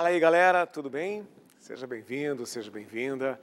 Fala aí, galera, tudo bem? Seja bem-vindo, seja bem-vinda.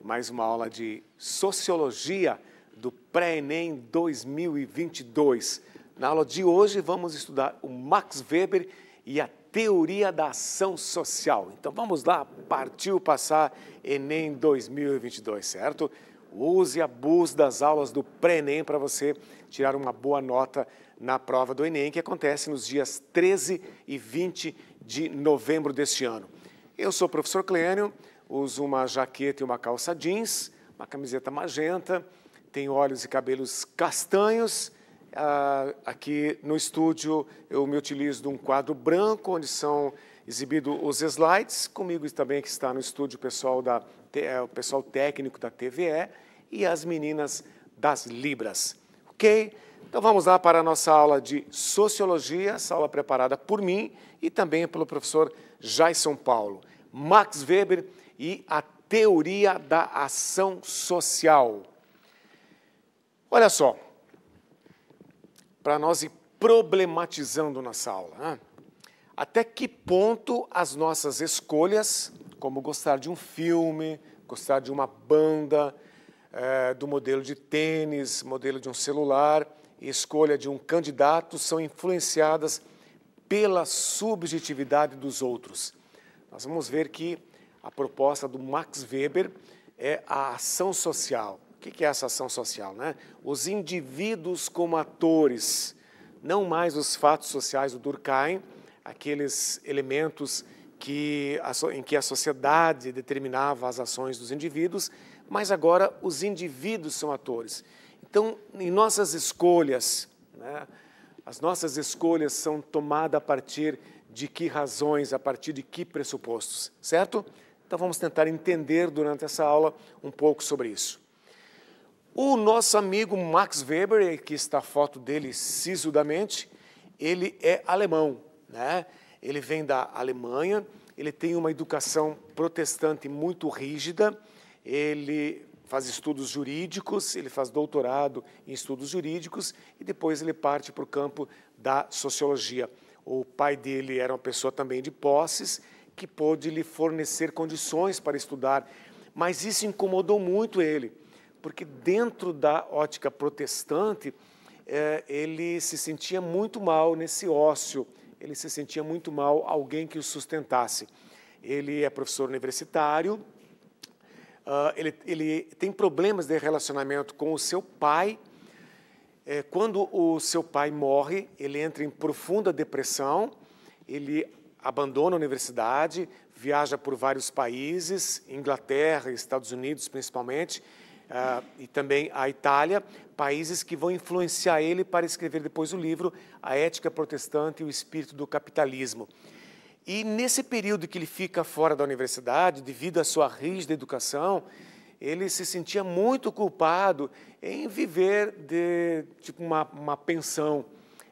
Mais uma aula de Sociologia do Pré-ENEM 2022. Na aula de hoje vamos estudar o Max Weber e a teoria da ação social. Então vamos lá, partiu passar ENEM 2022, certo? Use a bus das aulas do pré-ENEM para você tirar uma boa nota na prova do ENEM que acontece nos dias 13 e 20 de novembro deste ano. Eu sou o professor Clênio, uso uma jaqueta e uma calça jeans, uma camiseta magenta, tenho olhos e cabelos castanhos. Ah, aqui no estúdio eu me utilizo de um quadro branco, onde são exibidos os slides. Comigo também que está no estúdio o pessoal, da, eh, o pessoal técnico da TVE e as meninas das Libras. Ok? Então vamos lá para a nossa aula de Sociologia, essa aula preparada por mim e também pelo professor Jaison Paulo. Max Weber e a teoria da ação social. Olha só, para nós ir problematizando nossa aula, né? até que ponto as nossas escolhas, como gostar de um filme, gostar de uma banda, é, do modelo de tênis, modelo de um celular, e escolha de um candidato são influenciadas pela subjetividade dos outros. Nós vamos ver que a proposta do Max Weber é a ação social. O que é essa ação social? Né? Os indivíduos como atores, não mais os fatos sociais do Durkheim, aqueles elementos que, em que a sociedade determinava as ações dos indivíduos, mas agora os indivíduos são atores. Então, em nossas escolhas, né, as nossas escolhas são tomadas a partir de que razões, a partir de que pressupostos, certo? Então, vamos tentar entender durante essa aula um pouco sobre isso. O nosso amigo Max Weber, que está a foto dele sisudamente, ele é alemão, né? Ele vem da Alemanha, ele tem uma educação protestante muito rígida, ele faz estudos jurídicos, ele faz doutorado em estudos jurídicos e depois ele parte para o campo da sociologia. O pai dele era uma pessoa também de posses que pôde lhe fornecer condições para estudar, mas isso incomodou muito ele, porque dentro da ótica protestante eh, ele se sentia muito mal nesse ócio, ele se sentia muito mal alguém que o sustentasse. Ele é professor universitário, uh, ele, ele tem problemas de relacionamento com o seu pai. É, quando o seu pai morre, ele entra em profunda depressão, ele abandona a universidade, viaja por vários países, Inglaterra, Estados Unidos principalmente, uh, e também a Itália, países que vão influenciar ele para escrever depois o livro A Ética Protestante e o Espírito do Capitalismo. E nesse período que ele fica fora da universidade, devido à sua rígida educação, ele se sentia muito culpado em viver de tipo uma, uma pensão.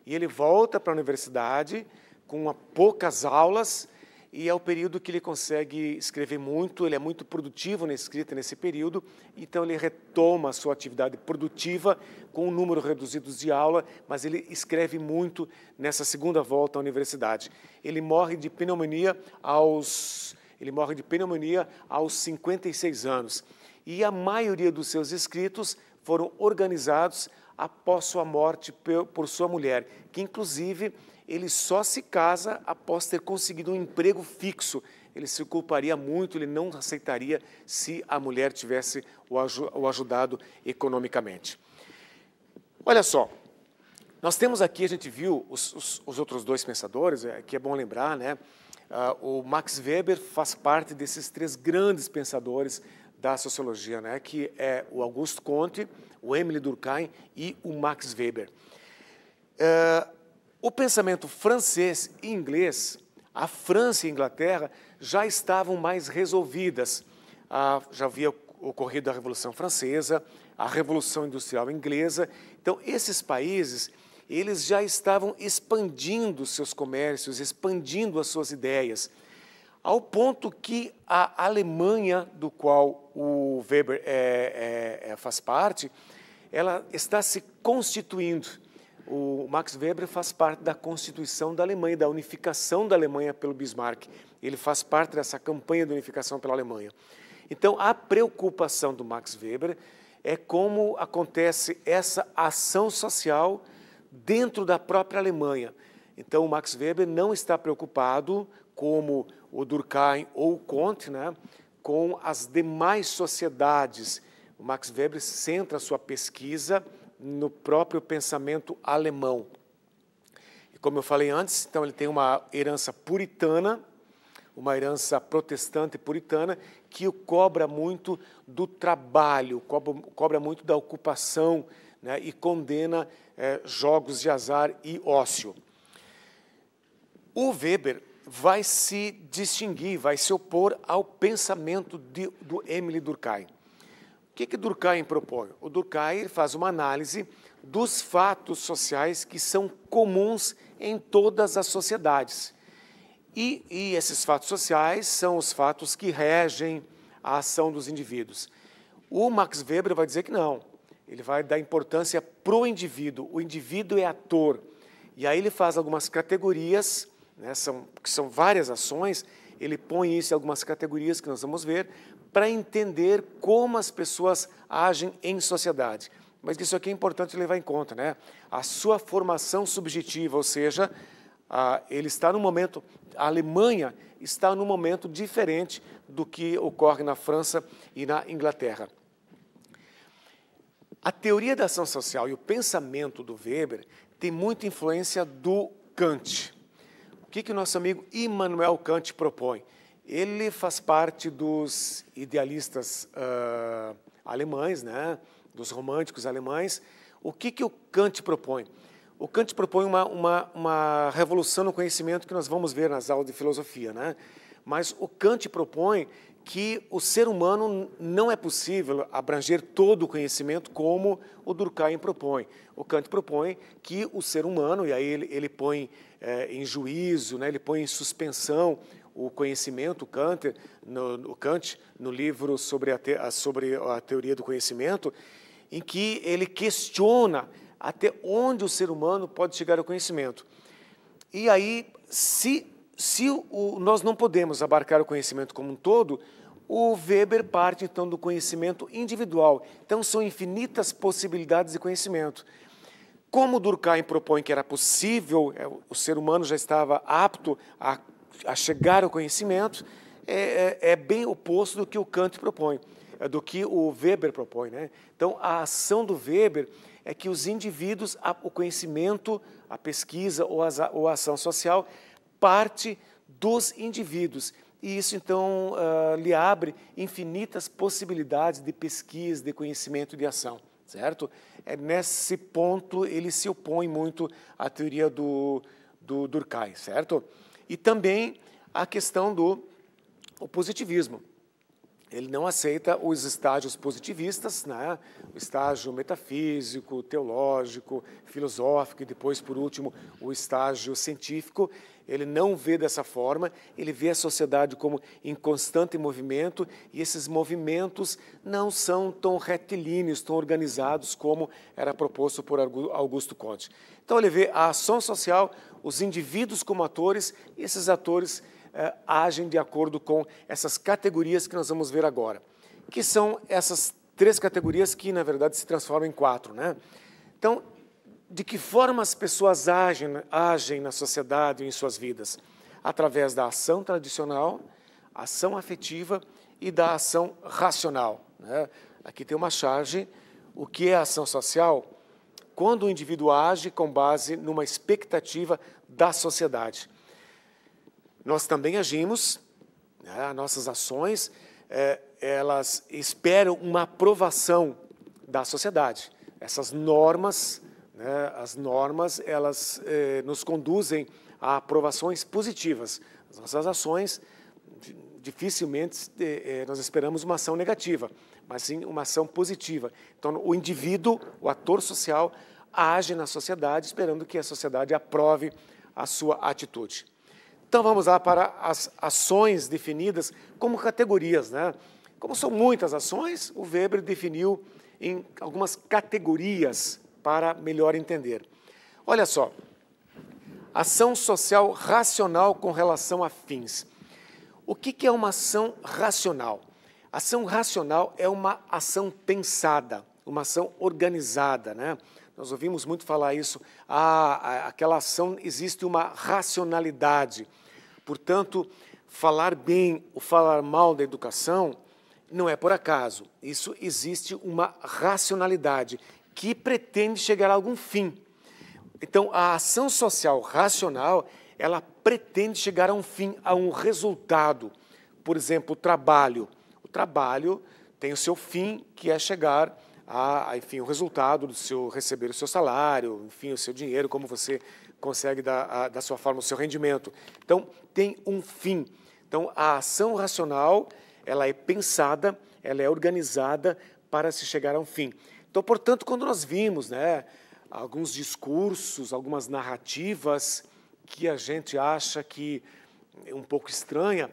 E ele volta para a universidade com poucas aulas e é o período que ele consegue escrever muito, ele é muito produtivo na escrita nesse período, então ele retoma a sua atividade produtiva com um número reduzido de aula, mas ele escreve muito nessa segunda volta à universidade. Ele morre de pneumonia aos ele morre de pneumonia aos 56 anos. E a maioria dos seus escritos foram organizados após sua morte por sua mulher, que inclusive ele só se casa após ter conseguido um emprego fixo. Ele se culparia muito, ele não aceitaria se a mulher tivesse o ajudado economicamente. Olha só, nós temos aqui, a gente viu os, os, os outros dois pensadores, é, que é bom lembrar, né? Uh, o Max Weber faz parte desses três grandes pensadores da sociologia, né, que é o Augusto Conte, o Emile Durkheim e o Max Weber. Uh, o pensamento francês e inglês, a França e a Inglaterra já estavam mais resolvidas. Uh, já havia ocorrido a Revolução Francesa, a Revolução Industrial Inglesa. Então, esses países eles já estavam expandindo seus comércios, expandindo as suas ideias ao ponto que a Alemanha, do qual o Weber é, é, é, faz parte, ela está se constituindo. O Max Weber faz parte da Constituição da Alemanha, da unificação da Alemanha pelo Bismarck. Ele faz parte dessa campanha de unificação pela Alemanha. Então, a preocupação do Max Weber é como acontece essa ação social dentro da própria Alemanha. Então, o Max Weber não está preocupado, como o Durkheim ou o Conte, né, com as demais sociedades. O Max Weber centra sua pesquisa no próprio pensamento alemão. E como eu falei antes, então ele tem uma herança puritana, uma herança protestante puritana, que o cobra muito do trabalho, cobra, cobra muito da ocupação né, e condena é, jogos de azar e ócio. O Weber vai se distinguir, vai se opor ao pensamento de, do Emily Durkheim. O que, que Durkheim propõe? O Durkheim faz uma análise dos fatos sociais que são comuns em todas as sociedades. E, e esses fatos sociais são os fatos que regem a ação dos indivíduos. O Max Weber vai dizer que não. Ele vai dar importância para o indivíduo. O indivíduo é ator. E aí ele faz algumas categorias né, são, que são várias ações, ele põe isso em algumas categorias que nós vamos ver, para entender como as pessoas agem em sociedade. Mas isso aqui é importante levar em conta, né? A sua formação subjetiva, ou seja, a, ele está no momento, a Alemanha está num momento diferente do que ocorre na França e na Inglaterra. A teoria da ação social e o pensamento do Weber tem muita influência do Kant que, que o nosso amigo Immanuel Kant propõe? Ele faz parte dos idealistas uh, alemães, né? dos românticos alemães. O que, que o Kant propõe? O Kant propõe uma, uma, uma revolução no conhecimento que nós vamos ver nas aulas de filosofia. Né? Mas o Kant propõe que o ser humano não é possível abranger todo o conhecimento como o Durkheim propõe. O Kant propõe que o ser humano, e aí ele, ele põe é, em juízo, né, ele põe em suspensão o conhecimento, o Kant, no, o Kant, no livro sobre a, te, sobre a teoria do conhecimento, em que ele questiona até onde o ser humano pode chegar ao conhecimento. E aí, se se o, nós não podemos abarcar o conhecimento como um todo, o Weber parte então do conhecimento individual. Então são infinitas possibilidades de conhecimento. Como Durkheim propõe que era possível, é, o ser humano já estava apto a, a chegar ao conhecimento, é, é, é, bem oposto do que o Kant propõe, é, do que o Weber propõe. Né? Então a ação do Weber é que os indivíduos, o conhecimento, a pesquisa ou a, ou a ação social parte dos indivíduos. E isso, então, uh, lhe abre infinitas possibilidades de pesquisa, de conhecimento e de ação, certo? É, nesse ponto, ele se opõe muito à teoria do, do Durkheim, certo? E também a questão do positivismo. Ele não aceita os estágios positivistas, né? o estágio metafísico, teológico, filosófico e depois, por último, o estágio científico. Ele não vê dessa forma, ele vê a sociedade como em constante movimento e esses movimentos não são tão retilíneos, tão organizados como era proposto por Augusto Conte. Então ele vê a ação social, os indivíduos como atores, e esses atores eh, agem de acordo com essas categorias que nós vamos ver agora, que são essas três categorias que na verdade se transformam em quatro, né? Então de que forma as pessoas agem, agem na sociedade e em suas vidas? Através da ação tradicional, ação afetiva e da ação racional. Né? Aqui tem uma charge. O que é ação social? Quando o indivíduo age com base numa expectativa da sociedade. Nós também agimos, né? nossas ações, é, elas esperam uma aprovação da sociedade. Essas normas né? As normas elas eh, nos conduzem a aprovações positivas. As nossas ações dificilmente eh, eh, nós esperamos uma ação negativa, mas sim uma ação positiva. Então o indivíduo, o ator social age na sociedade esperando que a sociedade aprove a sua atitude. Então vamos lá para as ações definidas como categorias, né? Como são muitas ações, o Weber definiu em algumas categorias para melhor entender. Olha só, ação social racional com relação a fins. O que é uma ação racional? Ação racional é uma ação pensada, uma ação organizada, né? Nós ouvimos muito falar isso. Ah, aquela ação existe uma racionalidade. Portanto, falar bem ou falar mal da educação não é por acaso. Isso existe uma racionalidade que pretende chegar a algum fim. Então, a ação social racional, ela pretende chegar a um fim, a um resultado. Por exemplo, o trabalho. O trabalho tem o seu fim, que é chegar a, enfim, o resultado do seu receber o seu salário, enfim, o seu dinheiro, como você consegue dar da sua forma o seu rendimento. Então, tem um fim. Então, a ação racional, ela é pensada, ela é organizada para se chegar a um fim. Então, portanto, quando nós vimos né, alguns discursos, algumas narrativas que a gente acha que é um pouco estranha,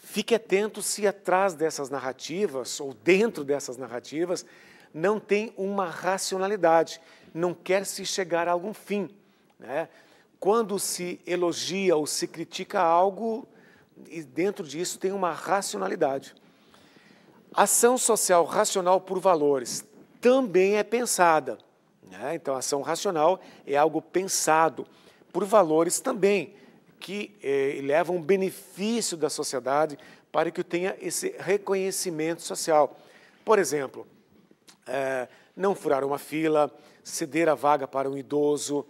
fique atento se atrás dessas narrativas ou dentro dessas narrativas não tem uma racionalidade, não quer se chegar a algum fim. Né? Quando se elogia ou se critica algo, e dentro disso tem uma racionalidade. Ação social racional por valores também é pensada. Né? Então, a ação racional é algo pensado por valores também que eh, levam benefício da sociedade para que tenha esse reconhecimento social. Por exemplo, eh, não furar uma fila, ceder a vaga para um idoso,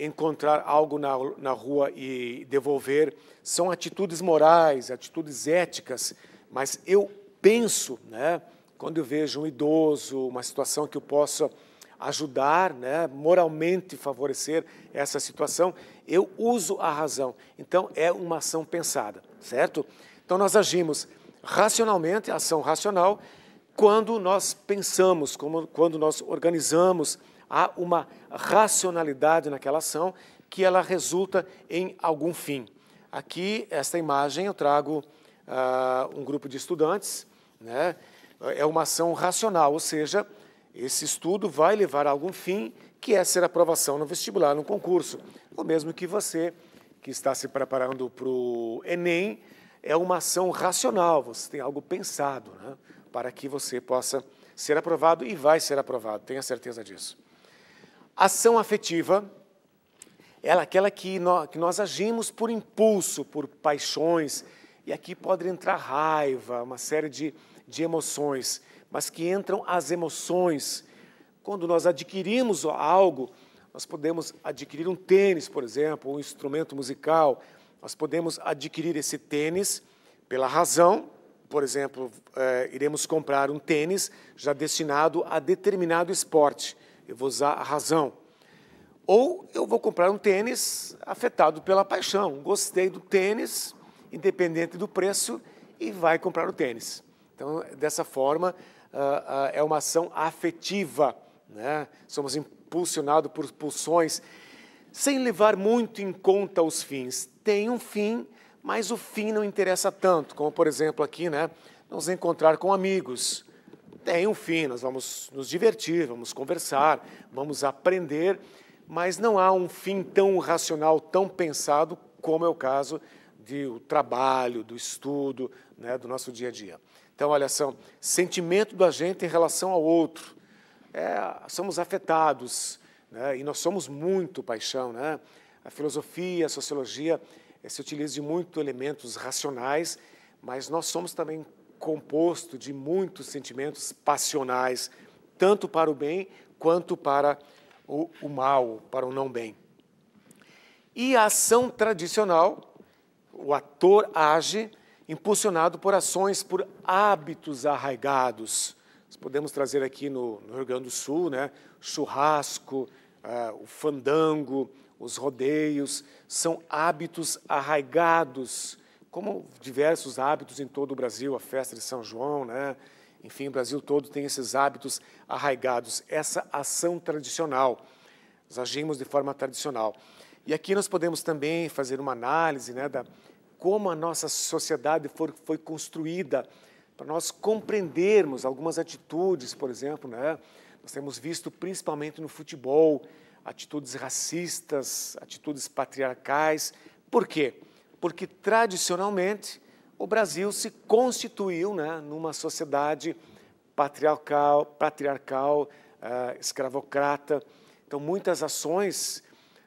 encontrar algo na, na rua e devolver, são atitudes morais, atitudes éticas, mas eu penso, né? quando eu vejo um idoso, uma situação que eu possa ajudar, né, moralmente favorecer essa situação, eu uso a razão. Então, é uma ação pensada, certo? Então, nós agimos racionalmente, ação racional, quando nós pensamos, quando nós organizamos, há uma racionalidade naquela ação que ela resulta em algum fim. Aqui, esta imagem, eu trago uh, um grupo de estudantes, né, é uma ação racional, ou seja, esse estudo vai levar a algum fim, que é ser aprovação no vestibular, no concurso. O mesmo que você, que está se preparando para o Enem, é uma ação racional, você tem algo pensado né, para que você possa ser aprovado e vai ser aprovado, tenha certeza disso. Ação afetiva é aquela que nós, que nós agimos por impulso, por paixões, e aqui pode entrar raiva, uma série de de emoções, mas que entram as emoções. Quando nós adquirimos algo, nós podemos adquirir um tênis, por exemplo, um instrumento musical. Nós podemos adquirir esse tênis pela razão, por exemplo, é, iremos comprar um tênis já destinado a determinado esporte. Eu vou usar a razão. Ou eu vou comprar um tênis afetado pela paixão. Gostei do tênis, independente do preço, e vai comprar o tênis. Então, dessa forma, ah, ah, é uma ação afetiva. Né? Somos impulsionados por pulsões, sem levar muito em conta os fins. Tem um fim, mas o fim não interessa tanto, como, por exemplo, aqui, né? nos encontrar com amigos. Tem um fim, nós vamos nos divertir, vamos conversar, vamos aprender, mas não há um fim tão racional, tão pensado, como é o caso do trabalho, do estudo, né, do nosso dia a dia. Então, olha, só, sentimento do agente em relação ao outro. É, somos afetados, né? e nós somos muito paixão. Né? A filosofia, a sociologia é, se utiliza de muitos elementos racionais, mas nós somos também composto de muitos sentimentos passionais, tanto para o bem quanto para o, o mal, para o não bem. E a ação tradicional, o ator age impulsionado por ações, por hábitos arraigados. Nós podemos trazer aqui no, no Rio Grande do Sul, né, churrasco, é, o fandango, os rodeios, são hábitos arraigados, como diversos hábitos em todo o Brasil, a festa de São João, né? enfim, o Brasil todo tem esses hábitos arraigados, essa ação tradicional. Nós agimos de forma tradicional. E aqui nós podemos também fazer uma análise né, da, como a nossa sociedade for, foi construída, para nós compreendermos algumas atitudes, por exemplo, né? nós temos visto principalmente no futebol atitudes racistas, atitudes patriarcais. Por quê? Porque tradicionalmente o Brasil se constituiu né, numa sociedade patriarcal, patriarcal uh, escravocrata. Então, muitas ações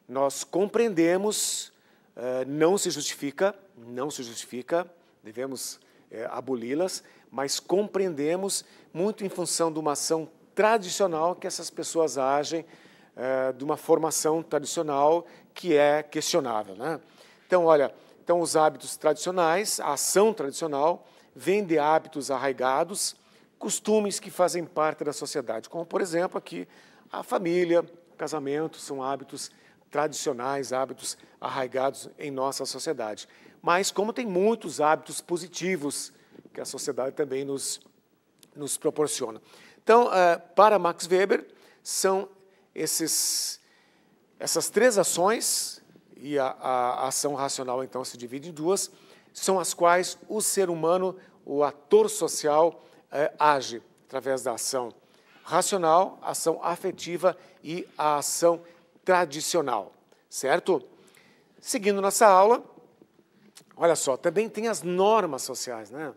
nós compreendemos eh, não se justifica, não se justifica, devemos é, aboli-las, mas compreendemos muito em função de uma ação tradicional que essas pessoas agem, eh, de uma formação tradicional que é questionável. Né? Então, olha, então os hábitos tradicionais, a ação tradicional, vem de hábitos arraigados, costumes que fazem parte da sociedade, como, por exemplo, aqui a família, o casamento, são hábitos tradicionais, hábitos arraigados em nossa sociedade. Mas, como tem muitos hábitos positivos que a sociedade também nos, nos proporciona. Então, eh, para Max Weber, são esses, essas três ações, e a, a ação racional então se divide em duas, são as quais o ser humano, o ator social, eh, age através da ação racional, ação afetiva e a ação tradicional, certo? Seguindo nossa aula, olha só, também tem as normas sociais, né?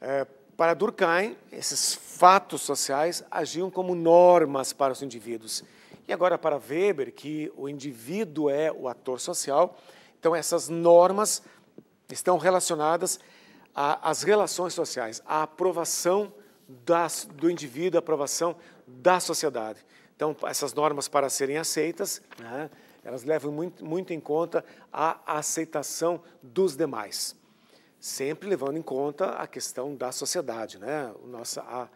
É, para Durkheim, esses fatos sociais agiam como normas para os indivíduos. E agora para Weber, que o indivíduo é o ator social, então essas normas estão relacionadas às relações sociais, à aprovação das, do indivíduo, à aprovação da sociedade. Então, essas normas, para serem aceitas, né, elas levam muito, muito em conta a aceitação dos demais, sempre levando em conta a questão da sociedade, né? o, a,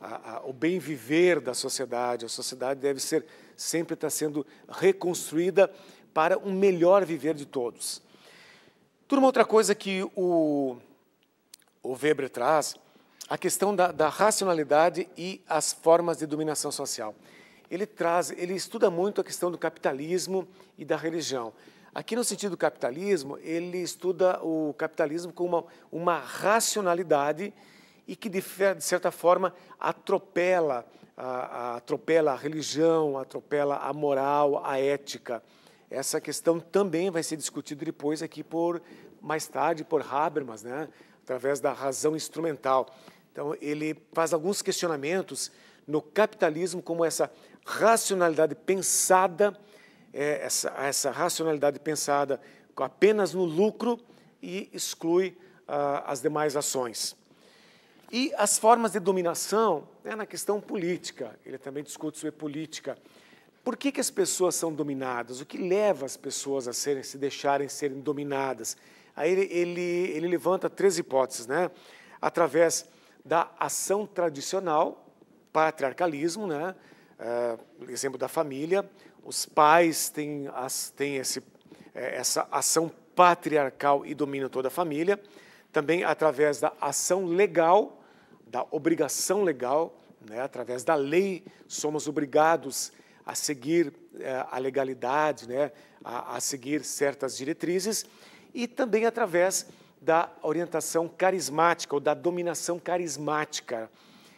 a, a, o bem viver da sociedade. A sociedade deve ser sempre estar sendo reconstruída para um melhor viver de todos. Turma, outra coisa que o, o Weber traz, a questão da, da racionalidade e as formas de dominação social ele traz, ele estuda muito a questão do capitalismo e da religião. Aqui no sentido do capitalismo, ele estuda o capitalismo com uma, uma racionalidade e que, de, de certa forma, atropela a, a, atropela a religião, atropela a moral, a ética. Essa questão também vai ser discutida depois aqui por mais tarde por Habermas, né? através da razão instrumental. Então ele faz alguns questionamentos no capitalismo como essa racionalidade pensada, é, essa, essa racionalidade pensada apenas no lucro e exclui ah, as demais ações. E as formas de dominação é na questão política, ele também discute sobre política. Por que, que as pessoas são dominadas? O que leva as pessoas a serem, se deixarem serem dominadas? Aí ele, ele, ele levanta três hipóteses, né? Através da ação tradicional, patriarcalismo, né? Uh, exemplo da família, os pais têm, as, têm esse, é, essa ação patriarcal e dominam toda a família, também através da ação legal, da obrigação legal, né? através da lei, somos obrigados a seguir é, a legalidade, né? A, a, seguir certas diretrizes, e também através da orientação carismática ou da dominação carismática,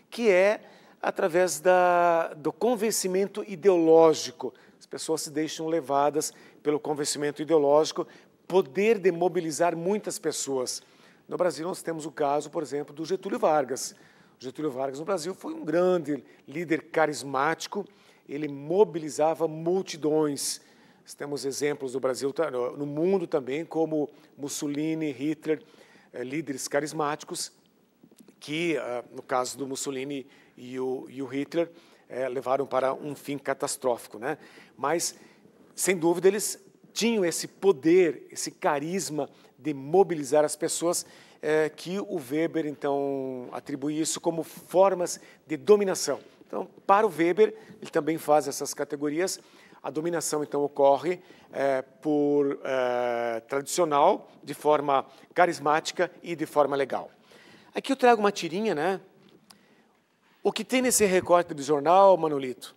que é através da, do convencimento ideológico. As pessoas se deixam levadas pelo convencimento ideológico, poder de mobilizar muitas pessoas. No Brasil, nós temos o caso, por exemplo, do Getúlio Vargas. Getúlio Vargas no Brasil foi um grande líder carismático, ele mobilizava multidões. Nós temos exemplos no Brasil, no mundo também, como Mussolini, Hitler, eh, líderes carismáticos, que, ah, no caso do Mussolini, e o, e o Hitler é, levaram para um fim catastrófico. Né? Mas, sem dúvida, eles tinham esse poder, esse carisma de mobilizar as pessoas é, que o Weber, então, atribui isso como formas de dominação. Então, para o Weber, ele também faz essas categorias. A dominação, então, ocorre é, por é, tradicional, de forma carismática e de forma legal. Aqui eu trago uma tirinha, né? O que tem nesse recorte do jornal, Manolito?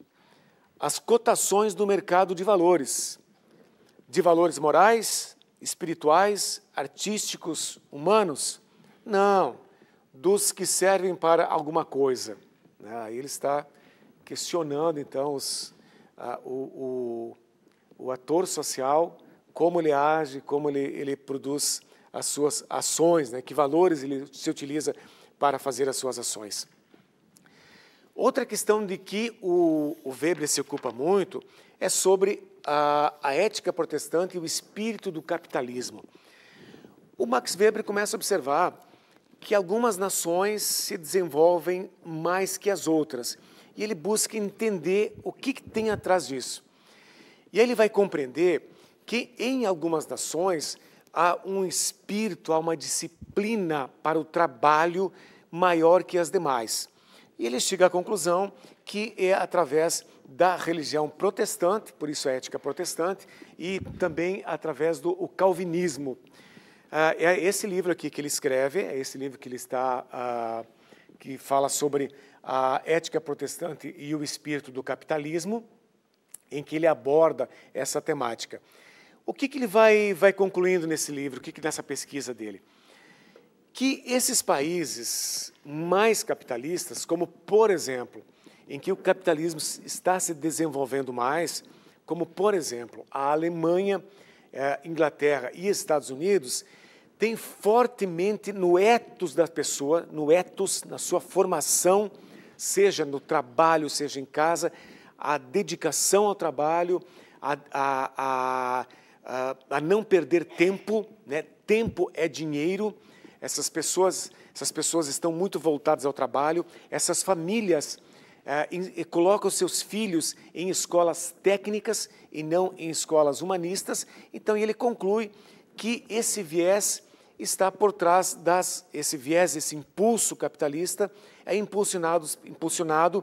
As cotações do mercado de valores, de valores morais, espirituais, artísticos, humanos? Não, dos que servem para alguma coisa. Ah, aí ele está questionando, então, os, a, ah, o, o, o, ator social, como ele age, como ele, ele produz as suas ações, né? que valores ele se utiliza para fazer as suas ações. Outra questão de que o, o Weber se ocupa muito é sobre a, a ética protestante e o espírito do capitalismo. O Max Weber começa a observar que algumas nações se desenvolvem mais que as outras e ele busca entender o que, que tem atrás disso. E ele vai compreender que em algumas nações há um espírito, há uma disciplina para o trabalho maior que as demais. E ele chega à conclusão que é através da religião protestante, por isso a ética protestante, e também através do calvinismo. Ah, é esse livro aqui que ele escreve, é esse livro que ele está, ah, que fala sobre a ética protestante e o espírito do capitalismo, em que ele aborda essa temática. O que, que ele vai, vai concluindo nesse livro, o que, que nessa pesquisa dele? que esses países mais capitalistas, como por exemplo, em que o capitalismo está se desenvolvendo mais, como por exemplo a Alemanha, eh, Inglaterra e Estados Unidos, tem fortemente no etos da pessoa, no etos na sua formação, seja no trabalho, seja em casa, a dedicação ao trabalho, a, a, a, a não perder tempo, né? tempo é dinheiro, essas pessoas, essas pessoas estão muito voltadas ao trabalho, essas famílias eh, em, eh, colocam seus filhos em escolas técnicas e não em escolas humanistas. Então ele conclui que esse viés está por trás das esse viés, esse impulso capitalista é impulsionado, impulsionado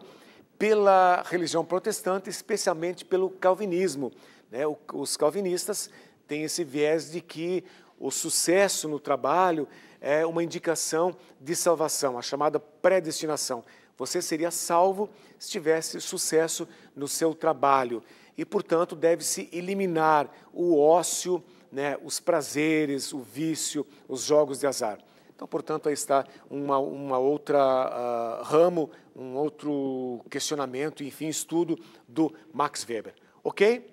pela religião protestante, especialmente pelo calvinismo. Né? Os calvinistas têm esse viés de que o sucesso no trabalho é uma indicação de salvação, a chamada predestinação. Você seria salvo se tivesse sucesso no seu trabalho. E, portanto, deve-se eliminar o ócio, né, os prazeres, o vício, os jogos de azar. Então, portanto, aí está uma, uma outra uh, ramo, um outro questionamento, enfim, estudo do Max Weber. Ok?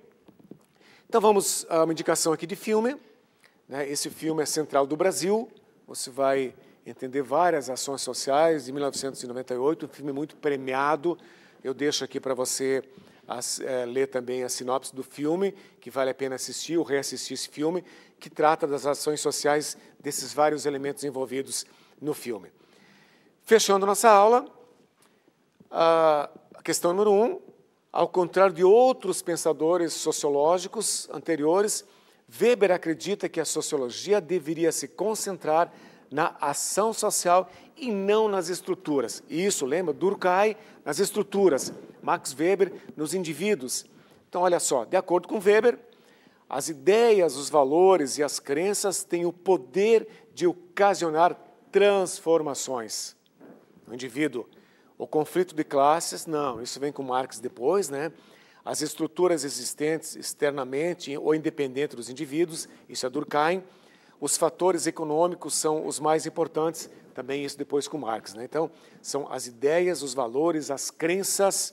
Então vamos a uma indicação aqui de filme. Né? Esse filme é Central do Brasil, você vai entender várias ações sociais de 1998, um filme muito premiado. Eu deixo aqui para você as, é, ler também a sinopse do filme, que vale a pena assistir ou reassistir esse filme, que trata das ações sociais desses vários elementos envolvidos no filme. Fechando nossa aula, a questão número um, ao contrário de outros pensadores sociológicos anteriores, Weber acredita que a sociologia deveria se concentrar na ação social e não nas estruturas. Isso, lembra? Durkheim nas estruturas, Max Weber nos indivíduos. Então, olha só, de acordo com Weber, as ideias, os valores e as crenças têm o poder de ocasionar transformações no indivíduo. O conflito de classes, não, isso vem com Marx depois, né? As estruturas existentes externamente ou independente dos indivíduos, isso é Durkheim. Os fatores econômicos são os mais importantes, também isso depois com Marx. Né? Então, são as ideias, os valores, as crenças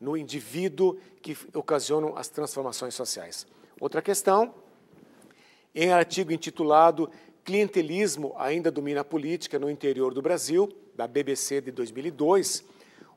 no indivíduo que ocasionam as transformações sociais. Outra questão, em artigo intitulado Clientelismo ainda domina a política no interior do Brasil, da BBC de 2002,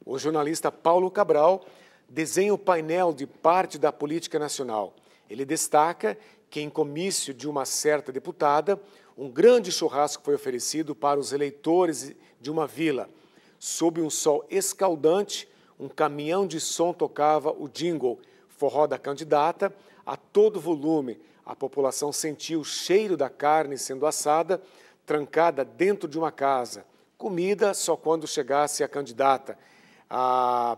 o jornalista Paulo Cabral desenha o painel de parte da política nacional. Ele destaca que, em comício de uma certa deputada, um grande churrasco foi oferecido para os eleitores de uma vila. Sob um sol escaldante, um caminhão de som tocava o jingle, forró da candidata, a todo volume. A população sentia o cheiro da carne sendo assada, trancada dentro de uma casa. Comida só quando chegasse a candidata. Ah,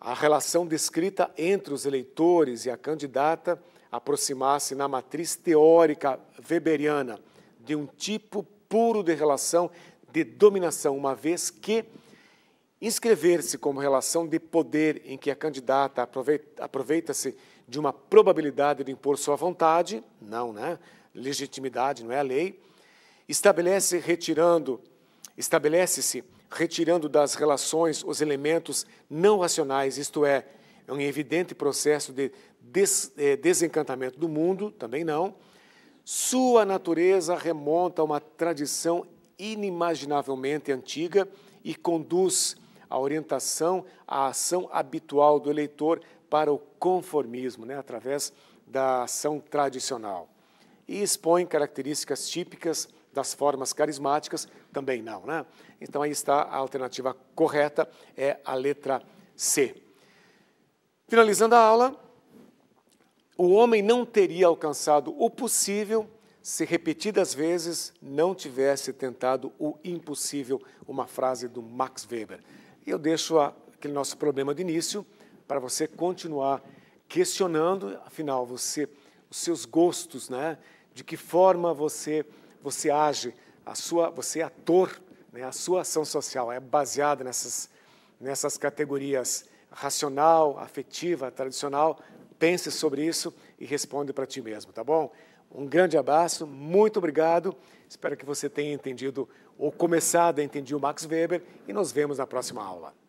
a relação descrita entre os eleitores e a candidata aproximasse na matriz teórica weberiana de um tipo puro de relação de dominação, uma vez que inscrever-se como relação de poder em que a candidata aproveita-se de uma probabilidade de impor sua vontade, não, né? Legitimidade não é a lei, estabelece retirando, estabelece-se retirando das relações os elementos não racionais, isto é, é um evidente processo de des, eh, desencantamento do mundo, também não. Sua natureza remonta a uma tradição inimaginavelmente antiga e conduz a orientação à ação habitual do eleitor para o conformismo, né, através da ação tradicional. E expõe características típicas das formas carismáticas, também não. Né? Então, aí está a alternativa correta, é a letra C. Finalizando a aula, o homem não teria alcançado o possível se repetidas vezes não tivesse tentado o impossível, uma frase do Max Weber. Eu deixo aquele nosso problema de início para você continuar questionando, afinal, você, os seus gostos, né? de que forma você, você age a sua, você é ator, né? a sua ação social é baseada nessas, nessas categorias racional, afetiva, tradicional. Pense sobre isso e responde para ti mesmo, tá bom? Um grande abraço, muito obrigado. Espero que você tenha entendido ou começado a entender o Max Weber e nos vemos na próxima aula.